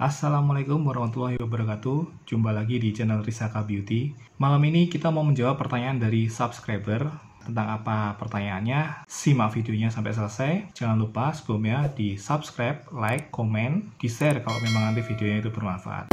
Assalamualaikum warahmatullahi wabarakatuh. Jumpa lagi di channel Risaka Beauty. Malam ini kita mau menjawab pertanyaan dari subscriber tentang apa pertanyaannya. Simak videonya sampai selesai. Jangan lupa sebelumnya di subscribe, like, komen, di share kalau memang nanti videonya itu bermanfaat.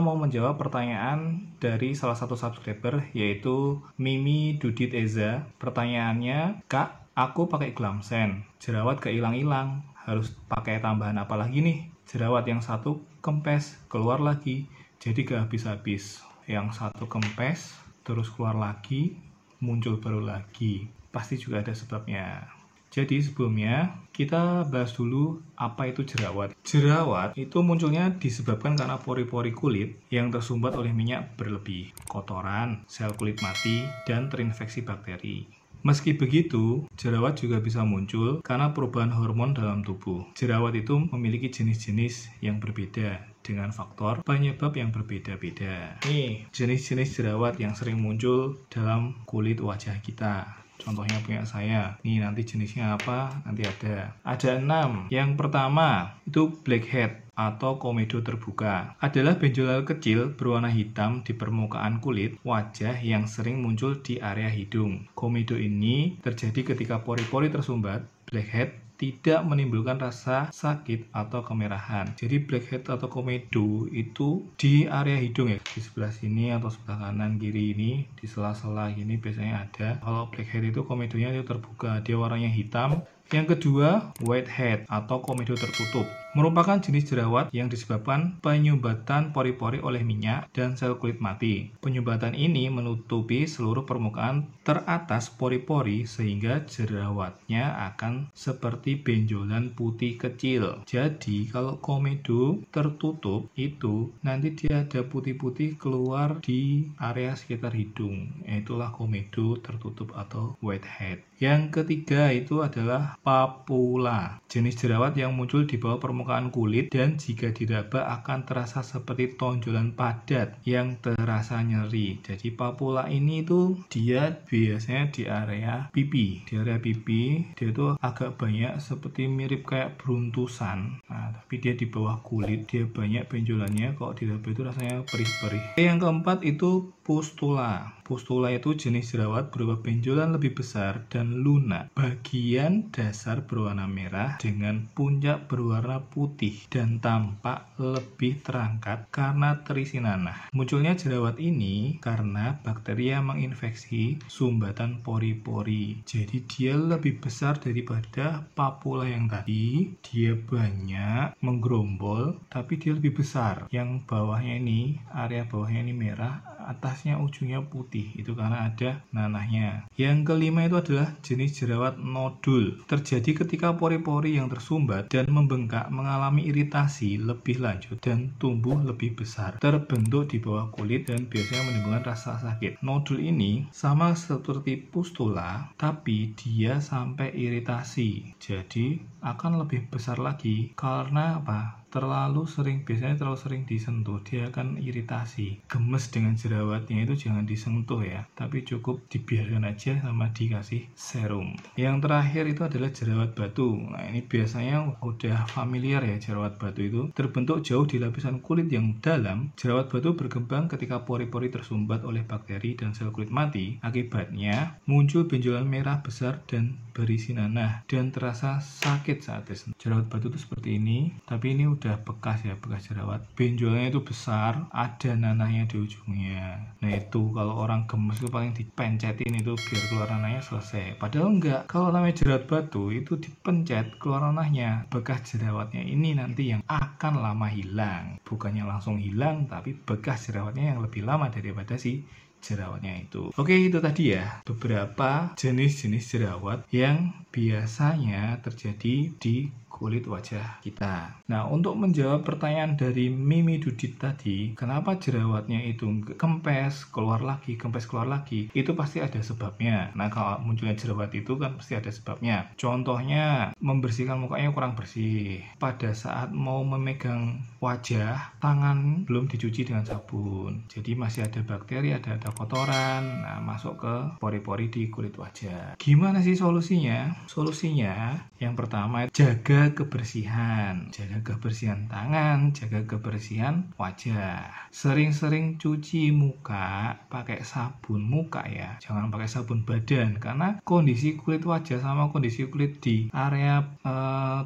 mau menjawab pertanyaan dari salah satu subscriber yaitu Mimi Dudit Eza. Pertanyaannya, Kak, aku pakai glamsen, jerawat gak hilang harus pakai tambahan apa lagi nih? Jerawat yang satu kempes, keluar lagi, jadi gak habis-habis. Yang satu kempes, terus keluar lagi, muncul baru lagi. Pasti juga ada sebabnya. Jadi sebelumnya kita bahas dulu apa itu jerawat. Jerawat itu munculnya disebabkan karena pori-pori kulit yang tersumbat oleh minyak berlebih, kotoran, sel kulit mati, dan terinfeksi bakteri. Meski begitu, jerawat juga bisa muncul karena perubahan hormon dalam tubuh. Jerawat itu memiliki jenis-jenis yang berbeda dengan faktor penyebab yang berbeda-beda. Nih, jenis-jenis jerawat yang sering muncul dalam kulit wajah kita contohnya punya saya ini nanti jenisnya apa nanti ada ada enam yang pertama itu blackhead atau komedo terbuka adalah benjolan kecil berwarna hitam di permukaan kulit wajah yang sering muncul di area hidung. Komedo ini terjadi ketika pori-pori tersumbat, blackhead tidak menimbulkan rasa sakit atau kemerahan. Jadi blackhead atau komedo itu di area hidung ya, di sebelah sini atau sebelah kanan kiri ini, di sela-sela ini biasanya ada. Kalau blackhead itu komedonya itu terbuka, dia warnanya hitam, yang kedua, whitehead atau komedo tertutup. Merupakan jenis jerawat yang disebabkan penyumbatan pori-pori oleh minyak dan sel kulit mati. Penyumbatan ini menutupi seluruh permukaan teratas pori-pori sehingga jerawatnya akan seperti benjolan putih kecil. Jadi kalau komedo tertutup itu nanti dia ada putih-putih keluar di area sekitar hidung. Itulah komedo tertutup atau whitehead. Yang ketiga itu adalah papula, jenis jerawat yang muncul di bawah permukaan kulit dan jika diraba akan terasa seperti tonjolan padat yang terasa nyeri. Jadi papula ini itu dia biasanya di area pipi, di area pipi dia itu agak banyak seperti mirip kayak beruntusan. Nah, tapi dia di bawah kulit, dia banyak benjolannya. Kalau diraba itu rasanya perih-perih. Yang keempat itu pustula. Pustula itu jenis jerawat berupa benjolan lebih besar dan lunak. Bagian dasar berwarna merah dengan puncak berwarna putih dan tampak lebih terangkat karena terisi nanah. Munculnya jerawat ini karena bakteria menginfeksi sumbatan pori-pori. Jadi dia lebih besar daripada papula yang tadi. Dia banyak menggerombol tapi dia lebih besar. Yang bawahnya ini, area bawahnya ini merah, atasnya ujungnya putih itu karena ada nanahnya yang kelima itu adalah jenis jerawat nodul terjadi ketika pori-pori yang tersumbat dan membengkak mengalami iritasi lebih lanjut dan tumbuh lebih besar terbentuk di bawah kulit dan biasanya menimbulkan rasa sakit nodul ini sama seperti pustula tapi dia sampai iritasi jadi akan lebih besar lagi karena apa terlalu sering biasanya terlalu sering disentuh dia akan iritasi gemes dengan jerawatnya itu jangan disentuh ya tapi cukup dibiarkan aja sama dikasih serum yang terakhir itu adalah jerawat batu nah ini biasanya udah familiar ya jerawat batu itu terbentuk jauh di lapisan kulit yang dalam jerawat batu berkembang ketika pori-pori tersumbat oleh bakteri dan sel kulit mati akibatnya muncul benjolan merah besar dan berisi nanah dan terasa sakit saat tes Jerawat batu itu seperti ini, tapi ini udah bekas ya, bekas jerawat. Benjolnya itu besar, ada nanahnya di ujungnya. Nah itu kalau orang gemes itu paling dipencetin itu biar keluar nanahnya selesai. Padahal enggak, kalau namanya jerawat batu itu dipencet keluar nanahnya. Bekas jerawatnya ini nanti yang akan lama hilang. Bukannya langsung hilang, tapi bekas jerawatnya yang lebih lama daripada si jerawatnya itu. Oke, itu tadi ya beberapa jenis-jenis jerawat yang biasanya terjadi di kulit wajah kita. Nah, untuk menjawab pertanyaan dari Mimi Dudit tadi, kenapa jerawatnya itu kempes, keluar lagi, kempes keluar lagi, itu pasti ada sebabnya. Nah, kalau munculnya jerawat itu kan pasti ada sebabnya. Contohnya, membersihkan mukanya kurang bersih. Pada saat mau memegang wajah, tangan belum dicuci dengan sabun. Jadi masih ada bakteri, ada ada kotoran, nah masuk ke pori-pori di kulit wajah. Gimana sih solusinya? Solusinya yang pertama jaga kebersihan, jaga kebersihan tangan, jaga kebersihan wajah. Sering-sering cuci muka pakai sabun muka ya, jangan pakai sabun badan karena kondisi kulit wajah sama kondisi kulit di area e,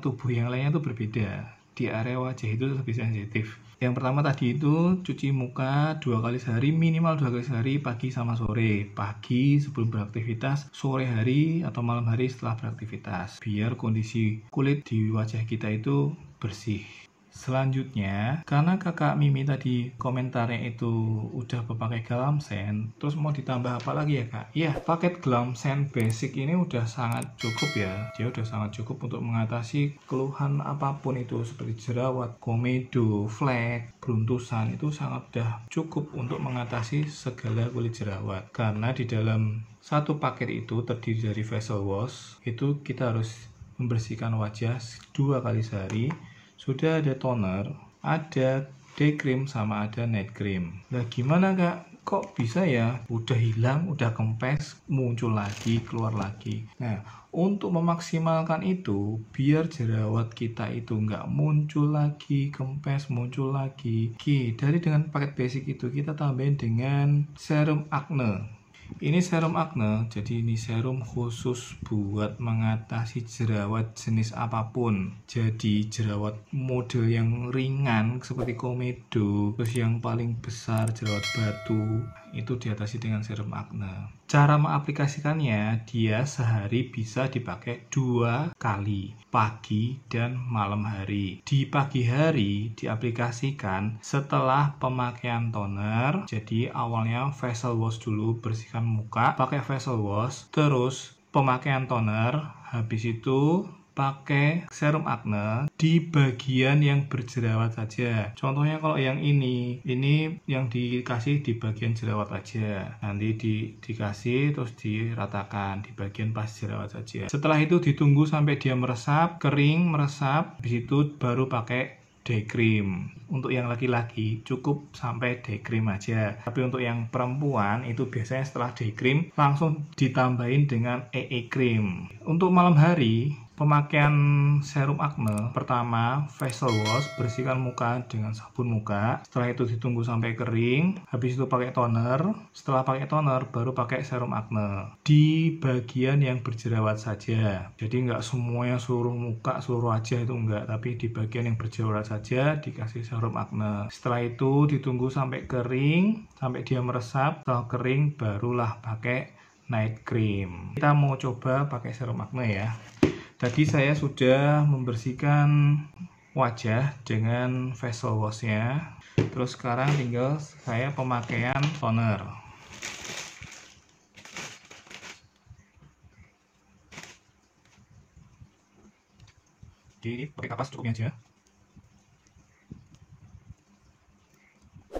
tubuh yang lainnya itu berbeda. Di area wajah itu lebih sensitif yang pertama tadi itu cuci muka dua kali sehari, minimal dua kali sehari, pagi sama sore. Pagi sebelum beraktivitas, sore hari atau malam hari setelah beraktivitas. Biar kondisi kulit di wajah kita itu bersih. Selanjutnya, karena kakak Mimi tadi komentarnya itu udah berpakai gelam sen, terus mau ditambah apa lagi ya kak? iya paket gelam sen basic ini udah sangat cukup ya. Dia udah sangat cukup untuk mengatasi keluhan apapun itu seperti jerawat, komedo, flek, beruntusan itu sangat udah cukup untuk mengatasi segala kulit jerawat. Karena di dalam satu paket itu terdiri dari facial wash, itu kita harus membersihkan wajah dua kali sehari sudah ada toner, ada day cream sama ada night cream. Nah gimana kak? Kok bisa ya? Udah hilang, udah kempes, muncul lagi, keluar lagi. Nah untuk memaksimalkan itu, biar jerawat kita itu nggak muncul lagi, kempes muncul lagi. Oke, dari dengan paket basic itu kita tambahin dengan serum acne. Ini serum acne, jadi ini serum khusus buat mengatasi jerawat jenis apapun. Jadi jerawat model yang ringan seperti komedo, terus yang paling besar jerawat batu, itu diatasi dengan serum acne. Cara mengaplikasikannya, dia sehari bisa dipakai dua kali, pagi dan malam hari. Di pagi hari diaplikasikan setelah pemakaian toner, jadi awalnya facial wash dulu, bersihkan muka, pakai facial wash, terus pemakaian toner, habis itu pakai serum acne di bagian yang berjerawat saja. Contohnya kalau yang ini, ini yang dikasih di bagian jerawat aja. Nanti di, dikasih terus diratakan di bagian pas jerawat saja. Setelah itu ditunggu sampai dia meresap, kering, meresap. disitu situ baru pakai day cream. Untuk yang laki-laki cukup sampai day cream aja. Tapi untuk yang perempuan itu biasanya setelah day cream langsung ditambahin dengan EE e cream. Untuk malam hari Pemakaian serum acne pertama facial wash, bersihkan muka dengan sabun muka. Setelah itu ditunggu sampai kering. Habis itu pakai toner. Setelah pakai toner baru pakai serum acne di bagian yang berjerawat saja. Jadi nggak semua yang seluruh muka, seluruh aja itu enggak, tapi di bagian yang berjerawat saja dikasih serum acne Setelah itu ditunggu sampai kering, sampai dia meresap. Setelah kering barulah pakai night cream. Kita mau coba pakai serum acne ya. Tadi saya sudah membersihkan wajah dengan facial washnya. Terus sekarang tinggal saya pemakaian toner. Jadi pakai kapas cukupnya aja.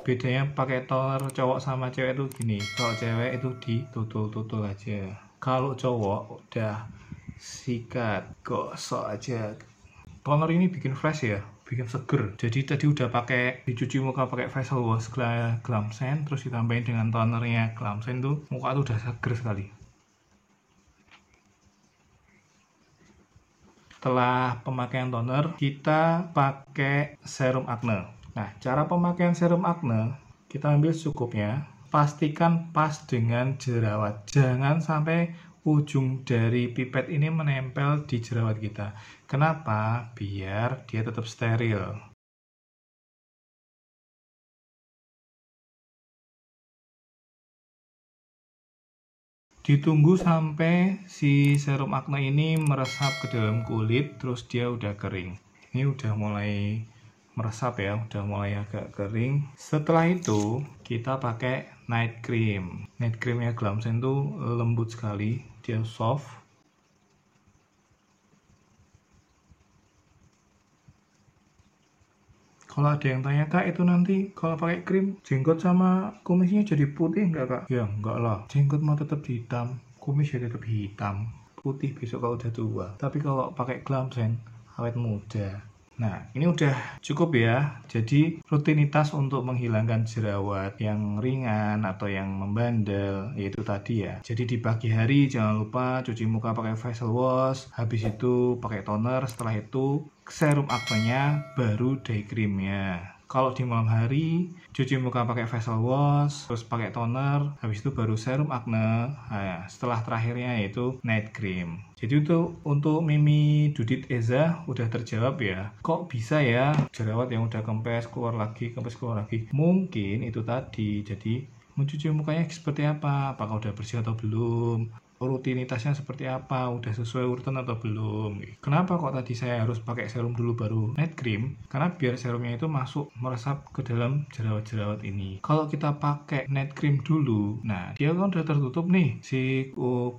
bedanya pakai toner cowok sama cewek itu gini kalau cewek itu ditutul-tutul aja kalau cowok udah sikat gosok aja toner ini bikin fresh ya bikin seger jadi tadi udah pakai dicuci muka pakai facial wash glam sand terus ditambahin dengan tonernya glam sand tuh muka tuh udah seger sekali setelah pemakaian toner kita pakai serum acne nah cara pemakaian serum acne kita ambil cukupnya, pastikan pas dengan jerawat jangan sampai ujung dari pipet ini menempel di jerawat kita. Kenapa? Biar dia tetap steril. Ditunggu sampai si serum acne ini meresap ke dalam kulit, terus dia udah kering. Ini udah mulai meresap ya, udah mulai agak kering. Setelah itu, kita pakai night cream night creamnya Glamsen tuh eh, lembut sekali dia soft Kalau ada yang tanya, Kak, itu nanti kalau pakai krim, jenggot sama kumisnya jadi putih nggak, Kak? Ya, nggak lah. Jenggot mau tetap hitam, kumis ya tetap hitam. Putih besok kalau udah tua. Tapi kalau pakai glamsen, awet muda. Nah, ini udah cukup ya. Jadi, rutinitas untuk menghilangkan jerawat yang ringan atau yang membandel, yaitu tadi ya. Jadi, di pagi hari jangan lupa cuci muka pakai facial wash, habis itu pakai toner, setelah itu serum aquanya, baru day cream ya kalau di malam hari cuci muka pakai facial wash terus pakai toner habis itu baru serum acne nah, ya, setelah terakhirnya yaitu night cream jadi itu untuk Mimi Dudit Eza udah terjawab ya kok bisa ya jerawat yang udah kempes keluar lagi kempes keluar lagi mungkin itu tadi jadi mencuci mukanya seperti apa apakah udah bersih atau belum rutinitasnya seperti apa, udah sesuai urutan atau belum. Kenapa kok tadi saya harus pakai serum dulu baru night cream? Karena biar serumnya itu masuk meresap ke dalam jerawat-jerawat ini. Kalau kita pakai night cream dulu, nah dia kan udah tertutup nih si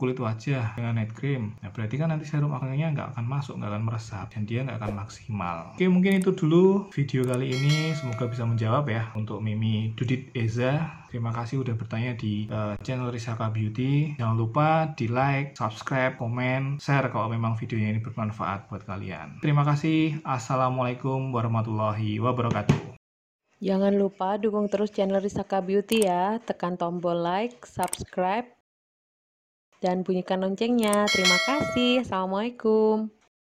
kulit wajah dengan night cream. Nah berarti kan nanti serum akhirnya nggak akan masuk, nggak akan meresap dan dia nggak akan maksimal. Oke mungkin itu dulu video kali ini, semoga bisa menjawab ya untuk Mimi Dudit Eza Terima kasih udah bertanya di uh, channel Risaka Beauty. Jangan lupa di like, subscribe, komen, share kalau memang videonya ini bermanfaat buat kalian. Terima kasih. Assalamualaikum warahmatullahi wabarakatuh. Jangan lupa dukung terus channel Risaka Beauty ya. Tekan tombol like, subscribe, dan bunyikan loncengnya. Terima kasih. Assalamualaikum.